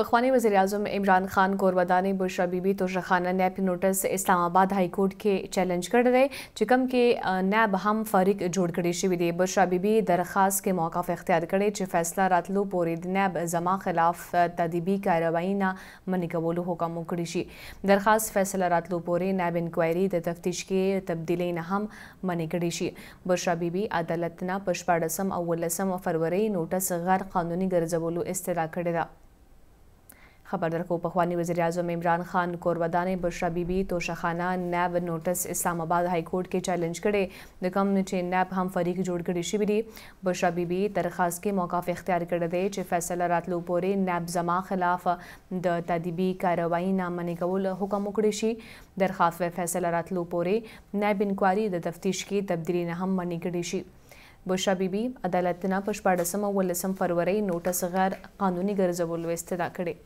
पखवानी वजी अजम इमरान खान गोरबदानी Bushra Bibi Toshakhana NAB notice Islamabad high court खे चैलेंज कर रहे चिकम के नैब हम फरीक जोड़ कड़ी शिवी दे बुशरा बीबी दरख्वास्त के मौका इख्तियार करे च फैसला रातलो पोरे नैब जमा खिलाफ तदीबी कार्रवाई ना मनी कबोलो हुकम कड़ी शी दरख्वास्त फैसला रातलो पोरे नैब इंक्वायरी द तफ्तीश के तब्दीली ना हम मनी कड़ी शी बुशरा बीबी अदालत ना पुष्पाड़सम अव्वलसम फरवरी नोटिस गैर कानूनी गर्जबोलो इस्तरा करे خبر درکو په خواني وزیر اعظم عمران خان کوروادانې بشرا بیبي توشخانه ناب نوټس اسلام آباد های کورټ کې چیلنج کړي د کم چې ناب هم فریق جوړ کړي شوی دی بشرا بیبي درخواست کې موقف اختیار کړی دی چې فیصله راتلو پورې ناب زما خلاف د تدبیبي کاروایی نامنې کول حکم وکړي شي درخواست فیصله راتلو پورې ناب انکواري د تفتیش کې تبدیلی نه هم منې کړي شي بوشا بیبي عدالت نه پښپاړسمه ولسم فروری نوټس غیر قانوني ګرځول وستدا کړي